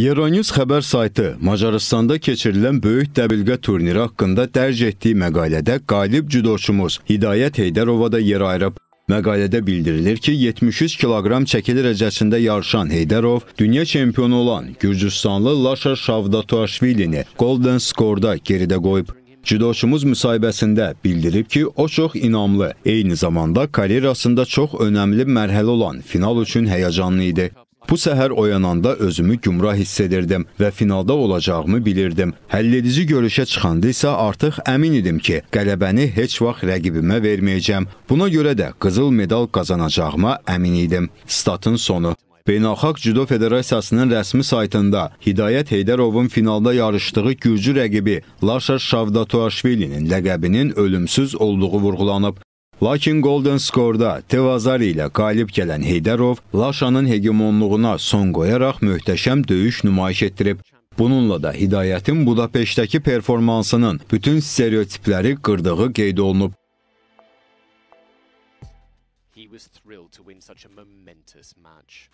Euronews xəbər saytı Macarıstanda keçirilən böyük dəbilqə turniri haqqında dərc etdiyi məqalədə qalib cüdoçumuz Hidayət Heydərova da yer ayırıb. Məqalədə bildirilir ki, 73 kiloqram çəkili rəcəsində yarışan Heydərov dünya çempionu olan Gürcüstanlı Laşa Şavdatoşvilini Golden Skorda geridə qoyub. Cüdoçumuz müsahibəsində bildirib ki, o çox inamlı, eyni zamanda karyerasında çox önəmli mərhələ olan final üçün həyəcanlı idi. Bu səhər oyananda özümü gümrah hiss edirdim və finalda olacağımı bilirdim. Həlledici görüşə çıxanda isə artıq əmin idim ki, qələbəni heç vaxt rəqibimə verməyəcəm. Buna görə də qızıl medal qazanacağıma əmin idim. Statın sonu. Beynəlxalq Cüdo Federasiyasının rəsmi saytında Hidayət Heydərovun finalda yarışdığı gürcü rəqibi Laşar Şavdatuaşvilinin ləqəbinin ölümsüz olduğu vurğulanıb. Lakin Golden Skorda Tevazari ilə qalib gələn Heydərov Laşanın hegemonluğuna son qoyaraq möhtəşəm döyüş nümayiş etdirib. Bununla da Hidayətin Budapeştəki performansının bütün stereotipləri qırdığı qeyd olunub. He was thrilled to win such a momentous match.